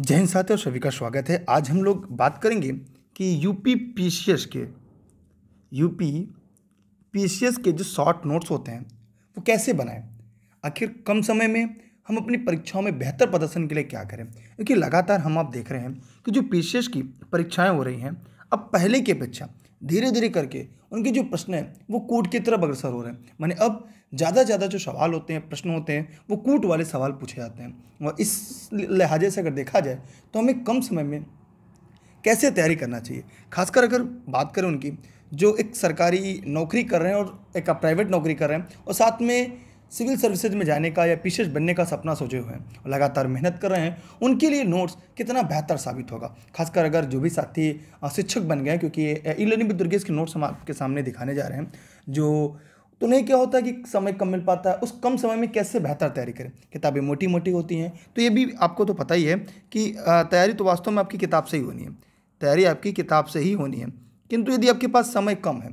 जय हिंद साथियों और सभी का स्वागत है आज हम लोग बात करेंगे कि यूपी पीसीएस के यूपी पीसीएस के जो शॉर्ट नोट्स होते हैं वो कैसे बनाएं आखिर कम समय में हम अपनी परीक्षाओं में बेहतर प्रदर्शन के लिए क्या करें क्योंकि लगातार हम आप देख रहे हैं कि जो पीसीएस की परीक्षाएँ हो रही हैं अब पहले की अपेक्षा धीरे धीरे करके उनके जो प्रश्न हैं वो कोर्ट की तरफ अग्रसर हो रहे हैं मैंने अब ज़्यादा ज़्यादा जो सवाल होते हैं प्रश्न होते हैं वो कूट वाले सवाल पूछे जाते हैं और इस लिहाजे से अगर देखा जाए तो हमें कम समय में कैसे तैयारी करना चाहिए खासकर अगर बात करें उनकी जो एक सरकारी नौकरी कर रहे हैं और एक प्राइवेट नौकरी कर रहे हैं और साथ में सिविल सर्विसेज में जाने का या पीछे बनने का सपना सोचे हुए हैं और लगातार मेहनत कर रहे हैं उनके लिए नोट्स कितना बेहतर साबित होगा खासकर अगर जो भी साथी शिक्षक बन गए क्योंकि ई लर्निंग विद दुर्गेश के नोट्स हम आपके सामने दिखाने जा रहे हैं जो तो नहीं क्या होता है कि समय कम मिल पाता है उस कम समय में कैसे बेहतर तैयारी करें किताबें मोटी मोटी होती हैं तो ये भी आपको तो पता ही है कि तैयारी तो वास्तव में आपकी किताब से ही होनी है तैयारी आपकी किताब से ही होनी है किंतु यदि आपके पास समय कम है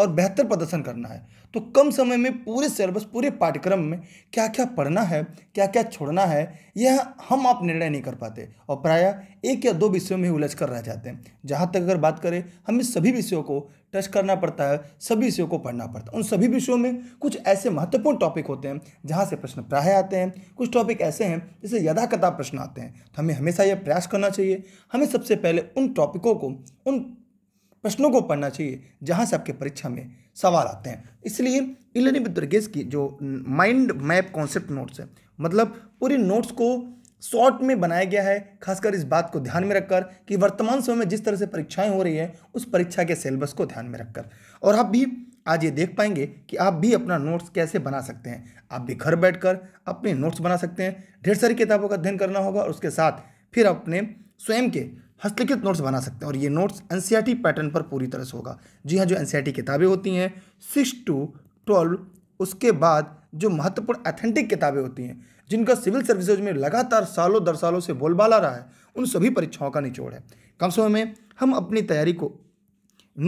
और बेहतर प्रदर्शन करना है तो कम समय में पूरे सिलेबस पूरे पाठ्यक्रम में क्या क्या पढ़ना है क्या क्या छोड़ना है यह हम आप निर्णय नहीं कर पाते और प्रायः एक या दो विषयों में उलझ कर रह जाते हैं जहाँ तक अगर बात करें हमें सभी विषयों को टच करना पड़ता है सभी विषयों को पढ़ना पड़ता है उन सभी विषयों में कुछ ऐसे महत्वपूर्ण टॉपिक होते हैं जहाँ से प्रश्न प्राय आते हैं कुछ टॉपिक ऐसे हैं जिसे यदाकथा प्रश्न आते हैं तो हमें हमेशा यह प्रयास करना चाहिए हमें सबसे पहले उन टॉपिकों को उन प्रश्नों को पढ़ना चाहिए जहाँ से आपके परीक्षा में सवाल आते हैं इसलिए इलनी दुर्गेश की जो माइंड मैप कॉन्सेप्ट नोट्स है मतलब पूरे नोट्स को शॉर्ट में बनाया गया है खासकर इस बात को ध्यान में रखकर कि वर्तमान समय में जिस तरह से परीक्षाएं हो रही है उस परीक्षा के सिलेबस को ध्यान में रखकर और आप भी आज ये देख पाएंगे कि आप भी अपना नोट्स कैसे बना सकते हैं आप भी घर बैठकर अपने नोट्स बना सकते हैं ढेर सारी किताबों का अध्ययन करना होगा और उसके साथ फिर अपने स्वयं के हस्तलिखित नोट्स बना सकते हैं और ये नोट्स एन e पैटर्न पर पूरी तरह से होगा जी हाँ जो एन e किताबें होती हैं सिक्स टू ट्वेल्व उसके बाद जो महत्वपूर्ण अथेंटिक किताबें होती हैं जिनका सिविल सर्विसेज में लगातार सालों दर सालों से बोलबाला रहा है उन सभी परीक्षाओं का निचोड़ है कम समय में हम अपनी तैयारी को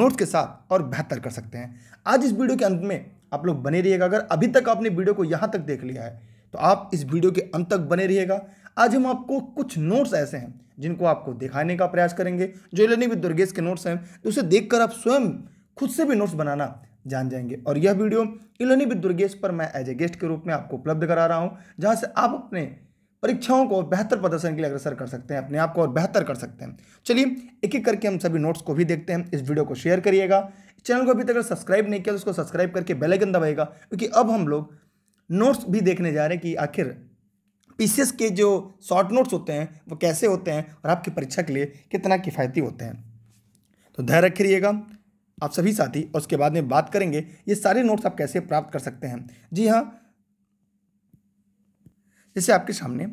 नोट्स के साथ और बेहतर कर सकते हैं आज इस वीडियो के अंत में आप लोग बने रहिएगा अगर अभी तक आपने वीडियो को यहाँ तक देख लिया है तो आप इस वीडियो के अंत तक बने रहिएगा आज हम आपको कुछ नोट्स ऐसे हैं जिनको आपको दिखाने का प्रयास करेंगे जो जितने भी दुर्गेश के नोट्स हैं उसे देखकर आप स्वयं खुद से भी नोट्स बनाना जान जाएंगे और यह वीडियो इलोनी विद दुर्गेश पर मैं एज ए गेस्ट के रूप में आपको उपलब्ध करा रहा हूँ जहाँ से आप अपने परीक्षाओं को बेहतर प्रदर्शन के लिए अग्रसर कर सकते हैं अपने आप को और बेहतर कर सकते हैं चलिए एक एक करके हम सभी नोट्स को भी देखते हैं इस वीडियो को शेयर करिएगा चैनल को अभी तक सब्सक्राइब नहीं किया तो उसको सब्सक्राइब करके बेलाइकन दबाएगा क्योंकि अब हम लोग नोट्स भी देखने जा रहे हैं कि आखिर पीसीएस के जो शॉर्ट नोट्स होते हैं वो कैसे होते हैं और आपकी परीक्षा के लिए कितना किफ़ायती होते हैं तो धैर्य रखिएगा आप सभी साथी और उसके बाद में बात करेंगे ये सारे नोट्स आप कैसे प्राप्त कर सकते हैं जी हाँ जैसे आपके सामने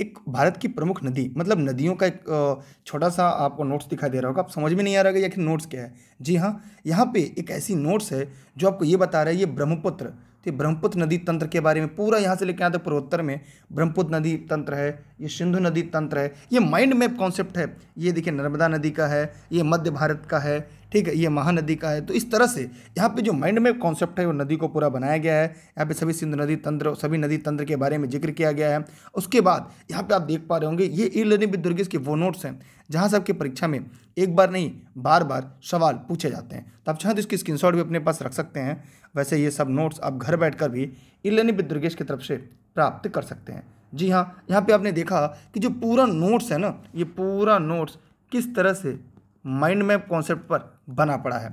एक भारत की प्रमुख नदी मतलब नदियों का एक छोटा सा आपको नोट्स दिखाई दे रहा होगा आप समझ में नहीं आ रहा है कि नोट्स क्या है जी हाँ यहाँ पे एक ऐसी नोट्स है जो आपको ये बता रहा है ये ब्रह्मपुत्र तो ब्रह्मपुत्र नदी तंत्र के बारे में पूरा यहाँ से लेकर आते पूर्वोत्तर में ब्रह्मपुत्र नदी तंत्र है ये सिंधु नदी तंत्र है ये माइंड मैप कॉन्सेप्ट है ये देखिए नर्मदा नदी का है ये मध्य भारत का है ठीक है ये महानदी का है तो इस तरह से यहाँ पे जो माइंड मैप कॉन्सेप्ट है वो नदी को पूरा बनाया गया है यहाँ पे सभी सिंधु नदी तंत्र सभी नदी तंत्र के बारे में जिक्र किया गया है उसके बाद यहाँ पे आप देख पा रहे होंगे ये ई लर्निंग विद दुर्गेश के वो नोट्स हैं जहाँ से आपकी परीक्षा में एक बार नहीं बार बार सवाल पूछे जाते हैं तो आप चाहें तो इसकी स्क्रीन भी अपने पास रख सकते हैं वैसे ये सब नोट्स आप घर बैठ कर भी ई लर्निंग विद दुर्गेश की तरफ से प्राप्त कर सकते हैं जी हाँ यहाँ पर आपने देखा कि जो पूरा नोट्स है ना ये पूरा नोट्स किस तरह से माइंड मैप कॉन्सेप्ट पर बना पड़ा है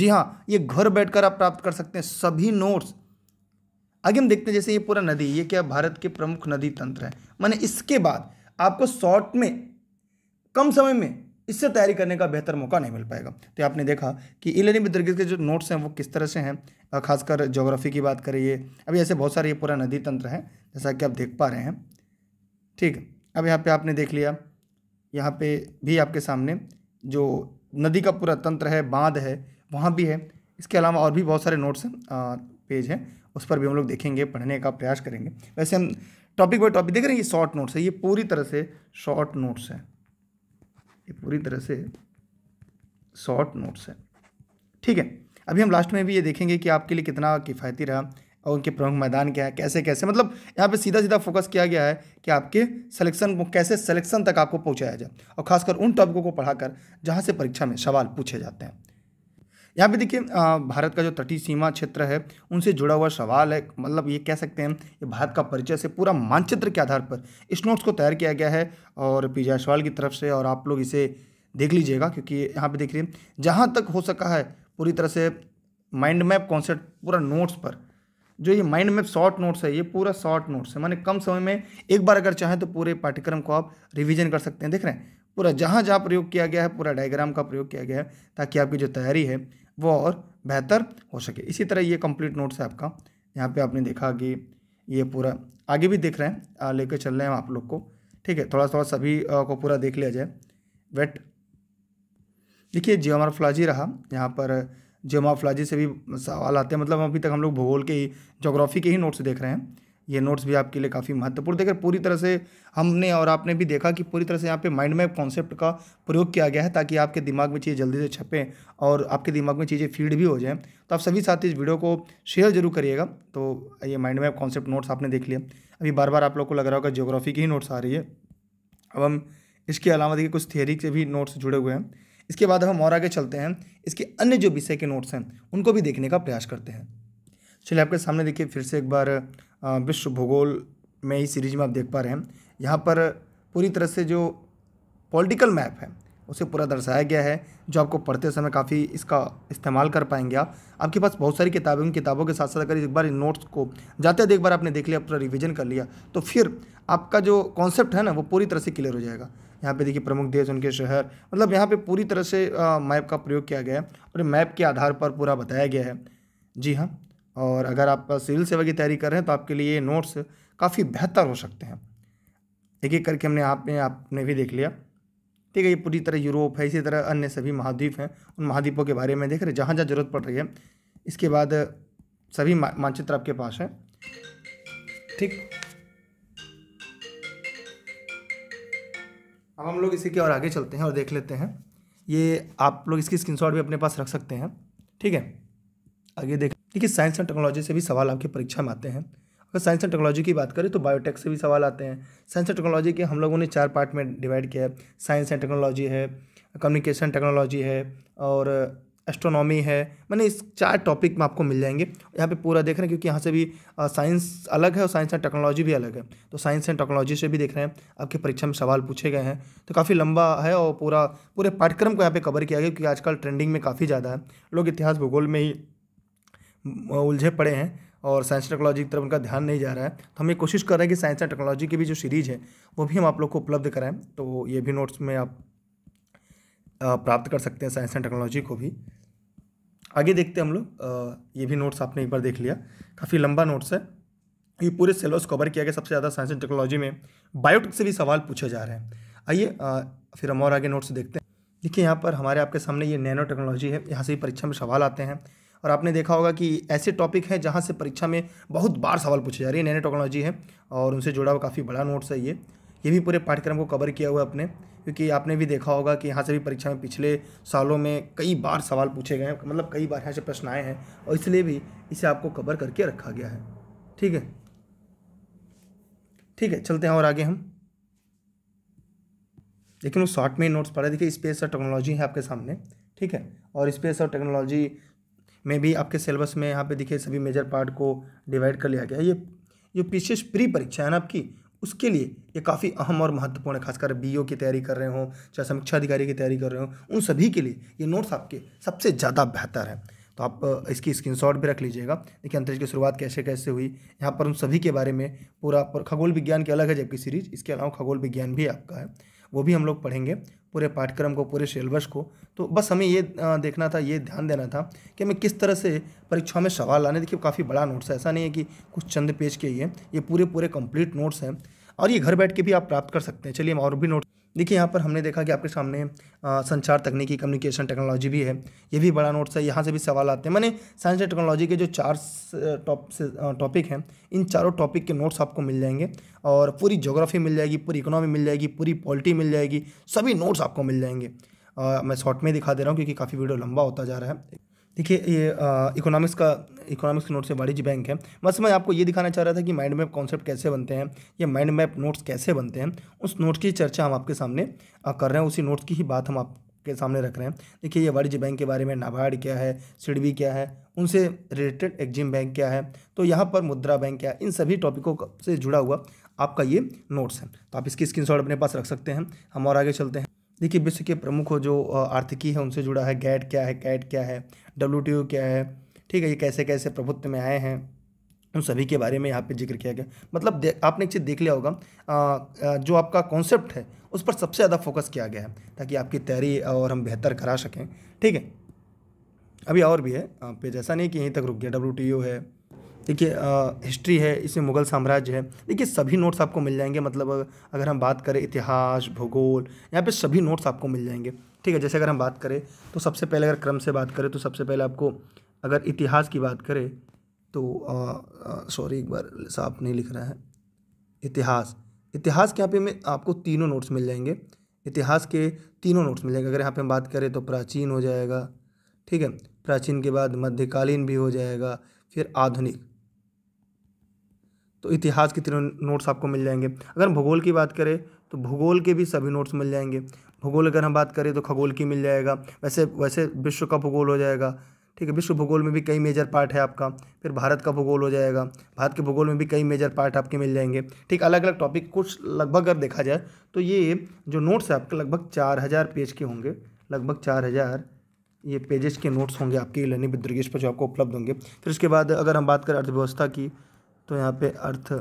जी हाँ ये घर बैठकर आप प्राप्त कर सकते हैं सभी नोट्स आगे हम देखते हैं जैसे ये पूरा नदी ये क्या भारत के प्रमुख नदी तंत्र है माने इसके बाद आपको शॉर्ट में कम समय में इससे तैयारी करने का बेहतर मौका नहीं मिल पाएगा तो आपने देखा कि इलेनी बिद्रगिस के जो नोट्स हैं वो किस तरह से हैं खासकर ज्योग्राफी की बात करिए अभी ऐसे बहुत सारे ये पूरा नदी तंत्र है जैसा कि आप देख पा रहे हैं ठीक अब यहाँ पे आपने देख लिया यहाँ पे भी आपके सामने जो नदी का पूरा तंत्र है बांध है वहाँ भी है इसके अलावा और भी बहुत सारे नोट्स हैं पेज हैं उस पर भी हम लोग देखेंगे पढ़ने का प्रयास करेंगे वैसे हम टॉपिक बाई टॉपिक देख रहे हैं ये शॉर्ट नोट्स है ये पूरी तरह से शॉर्ट नोट्स है ये पूरी तरह से शॉर्ट नोट्स है ठीक है अभी हम लास्ट में भी ये देखेंगे कि आपके लिए कितना किफ़ायती रहा और उनके प्रमुख मैदान क्या है कैसे कैसे मतलब यहाँ पे सीधा सीधा फोकस किया गया है कि आपके सिलेक्शन को कैसे सिलेक्शन तक आपको पहुँचाया जाए और खासकर उन टॉपिकों को पढ़ाकर जहाँ से परीक्षा में सवाल पूछे जाते हैं यहाँ पे देखिए भारत का जो तटीय सीमा क्षेत्र है उनसे जुड़ा हुआ सवाल है मतलब ये कह सकते हैं कि भारत का परिचय से पूरा मानचित्र के आधार पर इस नोट्स को तैयार किया गया है और पी जायसवाल की तरफ से और आप लोग इसे देख लीजिएगा क्योंकि यहाँ पे देखिए जहाँ तक हो सका है पूरी तरह से माइंड मैप कॉन्सेप्ट पूरा नोट्स पर जो ये माइंड मैप शॉर्ट नोट्स है ये पूरा शॉर्ट नोट्स है माने कम समय में एक बार अगर चाहें तो पूरे पाठ्यक्रम को आप रिविजन कर सकते हैं देख रहे हैं पूरा जहाँ जहाँ प्रयोग किया गया है पूरा डायग्राम का प्रयोग किया गया है ताकि आपकी जो तैयारी है वो और बेहतर हो सके इसी तरह ये कंप्लीट नोट्स है आपका यहाँ पर आपने देखा कि ये पूरा आगे भी देख रहे हैं लेकर चल रहे हैं आप लोग को ठीक है थोड़ा थोड़ा सभी को पूरा देख लिया जाए वेट देखिए जियोमार्फोलॉजी रहा यहाँ पर जोमाफोलॉजी से भी सवाल आते हैं मतलब अभी तक हम लोग भूगोल के ही जोग्राफी के ही नोट्स देख रहे हैं ये नोट्स भी आपके लिए काफ़ी महत्वपूर्ण देखकर पूरी तरह से हमने और आपने भी देखा कि पूरी तरह से यहाँ पे माइंड मैप कॉन्सेप्ट का प्रयोग किया गया है ताकि आपके दिमाग में चीज़ें जल्दी से छपें और आपके दिमाग में चीज़ें फीड भी हो जाएं तो आप सभी साथ इस वीडियो को शेयर जरूर करिएगा तो ये माइंड मैप कॉन्सेप्ट नोट्स आपने देख लिया अभी बार बार आप लोग को लग रहा होगा जोग्राफी की ही नोट्स आ रही है अब हम इसके अलावा देखिए कुछ थियरी से भी नोट्स जुड़े हुए हैं इसके बाद हम और आगे चलते हैं इसके अन्य जो विषय के नोट्स हैं उनको भी देखने का प्रयास करते हैं चलिए आपके सामने देखिए फिर से एक बार विश्व भूगोल में ही सीरीज में आप देख पा रहे हैं यहाँ पर पूरी तरह से जो पॉलिटिकल मैप है उसे पूरा दर्शाया गया है जो आपको पढ़ते समय काफ़ी इसका इस्तेमाल कर पाएंगे आप आपके पास बहुत सारी किताबें उन किताबों के साथ साथ अगर एक बार इन नोट्स को जाते हैं एक बार आपने देख लिया पूरा रिविजन कर लिया तो फिर आपका जो कॉन्सेप्ट है ना वो पूरी तरह से क्लियर हो जाएगा यहाँ पे देखिए प्रमुख देश उनके शहर मतलब यहाँ पे पूरी तरह से मैप का प्रयोग किया गया है और मैप के आधार पर पूरा बताया गया है जी हाँ और अगर आप सिविल सेवा की तैयारी कर रहे हैं तो आपके लिए ये नोट्स काफ़ी बेहतर हो सकते हैं एक एक करके हमने आप में आपने भी देख लिया ठीक है ये पूरी तरह यूरोप है इसी तरह अन्य सभी महाद्वीप हैं उन महाद्वीपों के बारे में देख रहे हैं जहाँ जहाँ जरूरत पड़ रही है इसके बाद सभी मानचित्र आपके पास है ठीक अब हम लोग इसी के और आगे चलते हैं और देख लेते हैं ये आप लोग इसकी स्क्रीनशॉट भी अपने पास रख सकते हैं ठीक है आगे देख देखिए साइंस एंड टेक्नोलॉजी से भी सवाल आपकी परीक्षा में आते हैं अगर साइंस एंड टेक्नोलॉजी की बात करें तो बायोटेक से भी सवाल आते हैं साइंस एंड टेक्नोलॉजी के हम लोगों ने चार पार्ट में डिवाइड किया है साइंस एंड टेक्नोलॉजी है कम्युनिकेशन टेक्नोलॉजी है और एस्ट्रोनॉमी है मैंने इस चार टॉपिक में आपको मिल जाएंगे यहाँ पे पूरा देख रहे हैं क्योंकि यहाँ से भी साइंस अलग है और साइंस एंड टेक्नोलॉजी भी अलग है तो साइंस एंड टेक्नोलॉजी से भी देख रहे हैं आपके परीक्षा में सवाल पूछे गए हैं तो काफ़ी लंबा है और पूरा पूरे पाठ्यक्रम को यहाँ पर कवर किया गया क्योंकि आजकल ट्रेंडिंग में काफ़ी ज़्यादा है लोग इतिहास भूगोल में ही उलझे पड़े हैं और साइंस टेक्नोलॉजी की तरफ उनका ध्यान नहीं जा रहा है तो हम ये कोशिश कर रहे हैं कि साइंस एंड टेक्नोलॉजी की भी जो सीरीज़ है वो भी हम आप लोग को उपलब्ध कराएं तो ये भी नोट्स में आप प्राप्त कर सकते हैं साइंस एंड टेक्नोलॉजी को भी आगे देखते हैं हम लोग ये भी नोट्स आपने एक बार देख लिया काफ़ी लंबा नोट्स है ये पूरे सिलेबस कवर किया गया सबसे ज़्यादा साइंस एंड टेक्नोलॉजी में बायोटेक से भी सवाल पूछे जा रहे हैं आइए फिर हम और आगे नोट्स देखते हैं देखिए यहाँ पर हमारे आपके सामने ये नैनो टेक्नोलॉजी है यहाँ से परीक्षा में सवाल आते हैं और आपने देखा होगा कि ऐसे टॉपिक हैं जहाँ से परीक्षा में बहुत बार सवाल पूछे जा रहे हैं नैनो टेक्नोलॉजी है और उनसे जुड़ा हुआ काफ़ी बड़ा नोट्स है ये ये भी पूरे पाठ्यक्रम को कवर किया हुआ है अपने क्योंकि आपने भी देखा होगा कि यहाँ से भी परीक्षा में पिछले सालों में कई बार सवाल पूछे गए हैं मतलब कई बार यहाँ से प्रश्न आए हैं और इसलिए भी इसे आपको कवर करके रखा गया है ठीक है ठीक है चलते हैं और आगे हम लेकिन वो शॉर्ट में नोट्स पढ़ा देखिए स्पेस और टेक्नोलॉजी है आपके सामने ठीक है और स्पेस और टेक्नोलॉजी में भी आपके सिलेबस में यहाँ पे देखिए सभी मेजर पार्ट को डिवाइड कर लिया गया ये जो पीछे प्री परीक्षा है ना आपकी उसके लिए ये काफ़ी अहम और महत्वपूर्ण है खासकर बी की तैयारी कर रहे हों चाहे समीक्षा अधिकारी की तैयारी कर रहे हों उन सभी के लिए ये नोट्स आपके सबसे ज़्यादा बेहतर है तो आप इसकी स्क्रीनशॉट भी रख लीजिएगा देखिए अंतरिक्ष की शुरुआत कैसे कैसे हुई यहाँ पर उन सभी के बारे में पूरा खगोल विज्ञान के अलग है जबकि सीरीज इसके अलावा खगोल विज्ञान भी आपका है वो भी हम लोग पढ़ेंगे पूरे पाठ्यक्रम को पूरे सिलेबस को तो बस हमें ये देखना था ये ध्यान देना था कि हमें किस तरह से परीक्षा में सवाल लाने देखिए काफ़ी बड़ा नोट्स है ऐसा नहीं है कि कुछ चंद पेज के ये ये पूरे पूरे कंप्लीट नोट्स हैं और ये घर बैठ के भी आप प्राप्त कर सकते हैं चलिए हम और भी नोट्स देखिए यहाँ पर हमने देखा कि आपके सामने आ, संचार तकनीकी कम्युनिकेशन टेक्नोलॉजी भी है ये भी बड़ा नोट्स है यहाँ से भी सवाल आते हैं मैंने साइंस एंड टेक्नोलॉजी के जो चार टॉप से टॉपिक हैं इन चारों टॉपिक के नोट्स आपको मिल जाएंगे और पूरी जोग्राफी मिल जाएगी पूरी इकोनॉमी मिल जाएगी पूरी पॉलिटी मिल जाएगी सभी नोट्स आपको मिल जाएंगे आ, मैं शॉर्ट में दिखा दे रहा हूँ क्योंकि काफ़ी वीडियो लंबा होता जा रहा है देखिए ये इकोनॉमिक्स का इकोनॉमिक्स के नोट से वाणिज्य बैंक है बस मैं आपको ये दिखाना चाह रहा था कि माइंड मैप कॉन्सेप्ट कैसे बनते हैं या माइंड मैप नोट्स कैसे बनते हैं उस नोट्स की चर्चा हम आपके सामने कर रहे हैं उसी नोट्स की ही बात हम आपके सामने रख रहे हैं देखिए ये वाणिज्य बैंक के बारे में नाबार्ड क्या है सिडबी क्या है उनसे रिलेटेड एक्जिम बैंक क्या है तो यहाँ पर मुद्रा बैंक क्या है इन सभी टॉपिकों से जुड़ा हुआ आपका ये नोट्स है तो आप इसकी स्क्रीन अपने पास रख सकते हैं हम और आगे चलते हैं देखिए विश्व के प्रमुख जो आर्थिकी है उनसे जुड़ा है गैट क्या है कैट क्या है डब्ल्यू क्या है ठीक है ये कैसे कैसे प्रभुत्व में आए हैं उन सभी के बारे में यहाँ पे जिक्र किया गया मतलब आपने एक चीज़ देख लिया होगा आ, जो आपका कॉन्सेप्ट है उस पर सबसे ज़्यादा फोकस किया गया है ताकि आपकी तैयारी और हम बेहतर करा सकें ठीक है अभी और भी है पेज ऐसा नहीं कि यहीं तक रुक गया डब्ल्यू है देखिए हिस्ट्री है इसमें मुगल साम्राज्य है देखिए सभी नोट्स आपको मिल जाएंगे मतलब अगर हम बात करें इतिहास भूगोल यहाँ पे सभी नोट्स आपको मिल जाएंगे ठीक है जैसे अगर हम बात करें तो सबसे पहले अगर क्रम से बात करें तो सबसे पहले आपको अगर इतिहास की बात करें तो सॉरी एक बार साफ नहीं लिख रहा है इतिहास इतिहास के यहाँ पे में आपको तीनों नोट्स मिल जाएंगे इतिहास के तीनों नोट्स मिल जाएंगे अगर यहाँ पे हम बात करें तो प्राचीन हो जाएगा ठीक है प्राचीन के बाद मध्यकालीन भी हो जाएगा फिर आधुनिक तो इतिहास के तीनों नोट्स आपको मिल जाएंगे अगर भूगोल की बात करें तो भूगोल के भी सभी नोट्स मिल जाएंगे भूगोल अगर हम बात करें तो खगोल की मिल जाएगा वैसे वैसे विश्व का भूगोल हो जाएगा ठीक है विश्व भूगोल में भी कई मेजर पार्ट है आपका फिर भारत का भूगोल हो जाएगा भारत के भूगोल में भी कई मेजर पार्ट आपके मिल जाएंगे ठीक अलग अलग टॉपिक कुछ लगभग अगर देखा जाए तो ये जो नोट्स है आपके लगभग चार हज़ार पेज के होंगे लगभग चार हज़ार ये पेजेस के नोट्स होंगे आपके लर्निंग विद्रगेश पर जो आपको उपलब्ध होंगे फिर उसके बाद अगर हम बात करें अर्थव्यवस्था की तो यहाँ पे अर्थ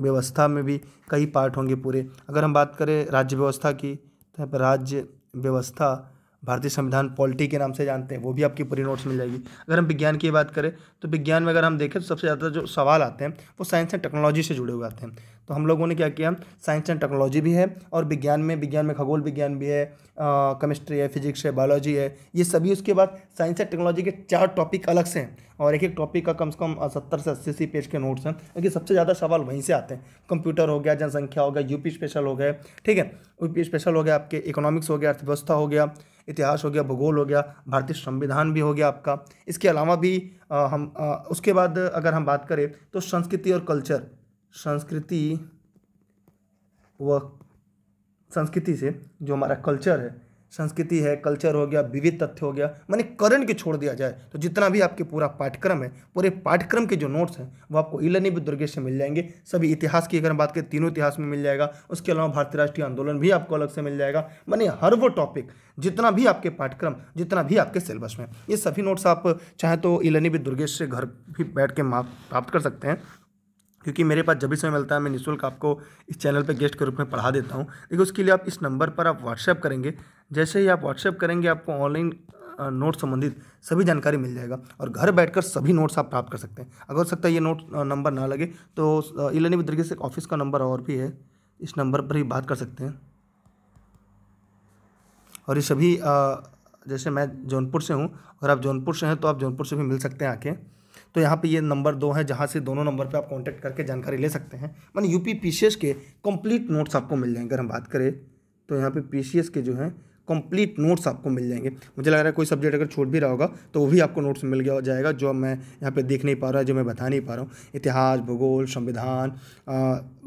व्यवस्था में भी कई पार्ट होंगे पूरे अगर हम बात करें राज्य व्यवस्था की तो यहाँ पर राज्य व्यवस्था भारतीय संविधान पॉलिटी के नाम से जानते हैं वो भी आपकी पूरी नोट्स मिल जाएगी अगर हम विज्ञान की बात करें तो विज्ञान में अगर हम देखें तो सबसे ज़्यादा जो सवाल आते हैं वो साइंस एंड टेक्नोलॉजी से जुड़े हुए आते हैं तो हम लोगों ने क्या किया साइंस एंड टेक्नोलॉजी भी है और विज्ञान में विज्ञान में खगोल विज्ञान भी है केमिस्ट्री है फिजिक्स है बायोलॉजी है ये सभी उसके बाद साइंस एंड टेक्नोलॉजी के चार टॉपिक अलग से हैं और एक एक टॉपिक का कम से कम सत्तर से अस्सी सी पेज के नोट्स हैं क्योंकि सबसे ज़्यादा सवाल वहीं से आते हैं कंप्यूटर हो गया जनसंख्या हो गया यूपी स्पेशल हो गया ठीक है यूपी स्पेशल हो गया आपके इकोनॉमिक्स हो गया अर्थव्यवस्था हो गया इतिहास हो गया भूगोल हो गया भारतीय संविधान भी हो गया आपका इसके अलावा भी आ, हम आ, उसके बाद अगर हम बात करें तो संस्कृति और कल्चर संस्कृति व संस्कृति से जो हमारा कल्चर है संस्कृति है कल्चर हो गया विविध तथ्य हो गया मैंने करण के छोड़ दिया जाए तो जितना भी आपके पूरा पाठ्यक्रम है पूरे पाठ्यक्रम के जो नोट्स हैं वो आपको ई लर्निंग दुर्गेश से मिल जाएंगे सभी इतिहास की अगर हम बात करें तीनों इतिहास में मिल जाएगा उसके अलावा भारतीय राष्ट्रीय आंदोलन भी आपको अलग से मिल जाएगा मैंने हर वो टॉपिक जितना भी आपके पाठ्यक्रम जितना भी आपके सिलेबस में ये सभी नोट्स आप चाहें तो ई लर्निंग दुर्गेश से घर भी बैठ के प्राप्त कर सकते हैं क्योंकि मेरे पास जब भी समय मिलता है मैं निःशुल्क आपको इस चैनल पर गेस्ट के रूप में पढ़ा देता हूँ देखिए उसके लिए आप इस नंबर पर आप व्हाट्सएप करेंगे जैसे ही आप व्हाट्सएप करेंगे आपको ऑनलाइन नोट संबंधित सभी जानकारी मिल जाएगा और घर बैठकर सभी नोट्स आप प्राप्त कर सकते हैं अगर हो सकता है ये नोट नंबर ना लगे तो ई लर्निंग तरीके से ऑफिस का नंबर और भी है इस नंबर पर ही बात कर सकते हैं और ये सभी जैसे मैं जौनपुर से हूँ अगर आप जौनपुर से हैं तो आप जौनपुर से भी मिल सकते हैं आके तो यहाँ पे ये नंबर दो है जहाँ से दोनों नंबर पे आप कांटेक्ट करके जानकारी ले सकते हैं मैंने यूपी पीसीएस के कंप्लीट नोट्स आपको मिल जाएंगे अगर हम बात करें तो यहाँ पे पीसीएस के जो हैं कंप्लीट नोट्स आपको मिल जाएंगे मुझे लग रहा है कोई सब्जेक्ट अगर छोड़ भी रहा होगा तो वो भी आपको नोट्स मिल गया जाएगा जो मैं यहाँ पे देख नहीं पा रहा जो मैं बता नहीं पा रहा हूँ इतिहास भूगोल संविधान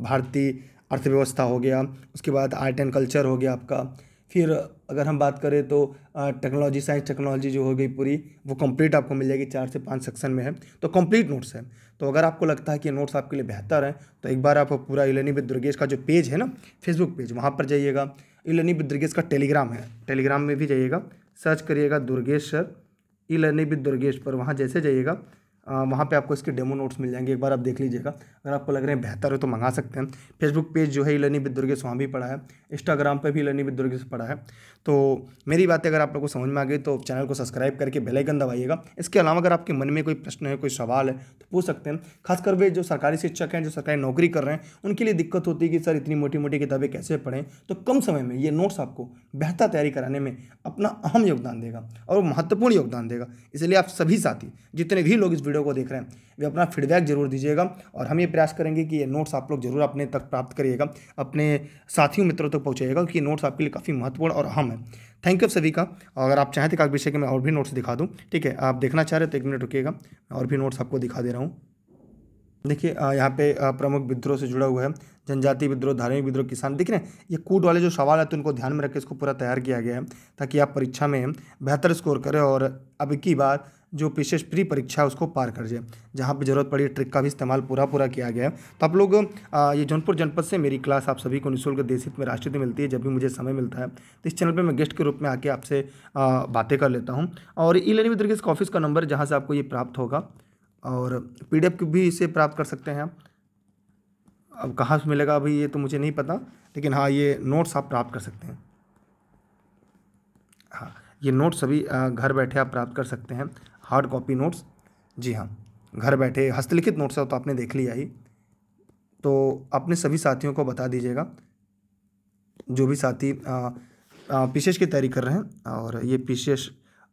भारतीय अर्थव्यवस्था हो गया उसके बाद आर्ट एंड कल्चर हो गया आपका फिर अगर हम बात करें तो टेक्नोलॉजी साइंस टेक्नोलॉजी जो हो गई पूरी वो कंप्लीट आपको मिल जाएगी चार से पाँच सेक्शन में है तो कंप्लीट नोट्स है तो अगर आपको लगता है कि नोट्स आपके लिए बेहतर हैं तो एक बार आप पूरा इलेनी विद दुर्गेश का जो पेज है ना फेसबुक पेज वहाँ पर जाइएगा इलेनी विद दुर्गेश का टेलीग्राम है टेलीग्राम में भी जाइएगा सर्च करिएगा दुर्गेश सर इलेनी विद दुर्गेश पर वहाँ जैसे जाइएगा वहाँ पे आपको इसके डेमो नोट्स मिल जाएंगे एक बार आप देख लीजिएगा अगर आपको लग रहे हैं बेहतर हो तो मंगा सकते हैं फेसबुक पेज जो है इलनी लर्निंग विद दुर्गेश वहाँ भी पढ़ा है इंस्टाग्राम पर भी लर्निंग विद दुर्ग से पढ़ा है तो मेरी बातें अगर आप लोग को समझ में आ गई तो चैनल को सब्सक्राइब करके बेल आइकन दबाइएगा इसके अलावा अगर आपके मन में कोई प्रश्न है कोई सवाल है तो पूछ सकते हैं खासकर वे जो सरकारी शिक्षक हैं जो सरकारी नौकरी कर रहे हैं उनके लिए दिक्कत होती है कि सर इतनी मोटी मोटी किताबें कैसे पढ़ें तो कम समय में ये नोट्स आपको बेहतर तैयारी कराने में अपना अहम योगदान देगा और महत्वपूर्ण योगदान देगा इसलिए आप सभी साथी जितने भी लोग इस वीडियो को देख रहे हैं वे अपना फीडबैक जरूर दीजिएगा और हम ये प्रयास करेंगे कि ये नोट्स आप लोग जरूर अपने तक प्राप्त करिएगा अपने साथियों मित्रों तक तक पहुँचाइएगा क्योंकि नोट्स आपके लिए काफ़ी महत्वपूर्ण और अहम है थैंक यू सभी का अगर आप चाहें तो काक विषय के मैं और भी नोट्स दिखा दूँ ठीक है आप देखना चाह रहे हो तो एक मिनट रुकिएगा और भी नोट्स आपको दिखा दे रहा हूँ देखिए यहाँ पे प्रमुख विद्रोह से जुड़ा हुआ है जनजाति विद्रोह धार्मिक विद्रोह किसान देख रहे हैं ये कूट वाले जो सवाल है तो उनको ध्यान में रखकर इसको पूरा तैयार किया गया है ताकि आप परीक्षा में बेहतर स्कोर करें और अब की बार जो विशेष प्री परीक्षा है उसको पार कर जाए जहाँ पर जरूरत पड़ी ट्रिक का भी इस्तेमाल पूरा पूरा किया गया है तो आप लोग ये जौनपुर जनपद से मेरी क्लास आप सभी को निःशुल्क देशित में राष्ट्रीय मिलती है जब भी मुझे समय मिलता है तो इस चैनल पे मैं गेस्ट के रूप में आके आपसे बातें कर लेता हूँ और ई लर्निंग विद्र के ऑफिस का नंबर जहाँ से आपको ये प्राप्त होगा और पी भी इसे प्राप्त कर सकते हैं आप अब कहाँ से मिलेगा अभी ये तो मुझे नहीं पता लेकिन हाँ ये नोट्स आप प्राप्त कर सकते हैं हाँ ये नोट्स अभी घर बैठे आप प्राप्त कर सकते हैं हार्ड कॉपी नोट्स जी हाँ घर बैठे हस्तलिखित नोट्स तो आपने देख लिया ही तो अपने सभी साथियों को बता दीजिएगा जो भी साथी पीशेष की तैयारी कर रहे हैं और ये पीशेष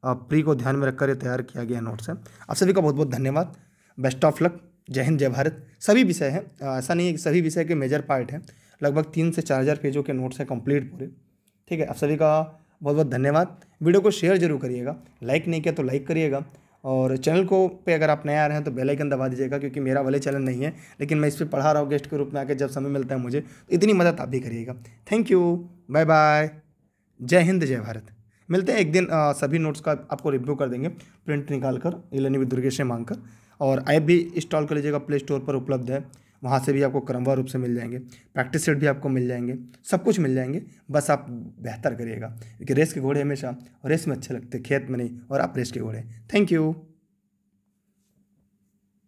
प्री को ध्यान में रखकर ये तैयार किया गया नोट्स है आप सभी का बहुत बहुत धन्यवाद बेस्ट ऑफ लक जय हिंद जय भारत सभी विषय हैं ऐसा नहीं है कि सभी विषय के मेजर पार्ट हैं लगभग तीन से चार हज़ार पेजों के नोट्स हैं कंप्लीट पूरे ठीक है आप सभी का बहुत बहुत धन्यवाद वीडियो को शेयर जरूर करिएगा लाइक नहीं किया तो लाइक करिएगा और चैनल को पे अगर आप नए आ रहे हैं तो बेल आइकन दबा दीजिएगा क्योंकि मेरा वाले चैनल नहीं है लेकिन मैं इस पर पढ़ा रहा हूँ गेस्ट के रूप में आकर जब समय मिलता है मुझे तो इतनी मदद आप भी करिएगा थैंक यू बाय बाय जय हिंद जय भारत मिलते हैं एक दिन आ, सभी नोट्स का आपको रिव्यू कर देंगे प्रिंट निकाल कर इलेनी दुर्गेश मांग कर और ऐप भी इंस्टॉल कर लीजिएगा प्ले स्टोर पर उपलब्ध है वहाँ से भी आपको क्रमवार रूप से मिल जाएंगे प्रैक्टिस सेट भी आपको मिल जाएंगे सब कुछ मिल जाएंगे बस आप बेहतर करिएगा क्योंकि रेस के घोड़े हमेशा रेस में अच्छे लगते खेत में नहीं और आप रेस के घोड़े थैंक यू